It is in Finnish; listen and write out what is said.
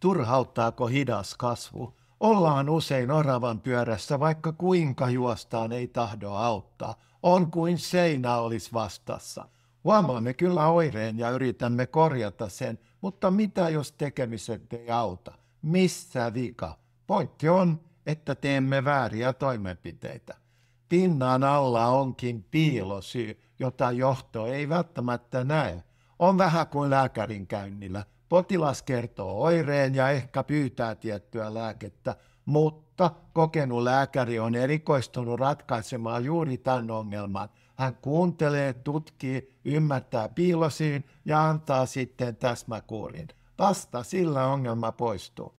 Turhauttaako hidas kasvu? Ollaan usein oravan pyörässä, vaikka kuinka juostaan ei tahdo auttaa. On kuin seinä olisi vastassa. Huomaamme kyllä oireen ja yritämme korjata sen, mutta mitä jos tekemiset ei auta? Missä vika? Pointti on, että teemme vääriä toimenpiteitä. Pinnan alla onkin piilosyy, jota johto ei välttämättä näe. On vähän kuin lääkärin käynnillä. Potilas kertoo oireen ja ehkä pyytää tiettyä lääkettä, mutta kokenut lääkäri on erikoistunut ratkaisemaan juuri tämän ongelman. Hän kuuntelee, tutkii, ymmärtää piilosiin ja antaa sitten täsmäkuurin. Vasta sillä ongelma poistuu.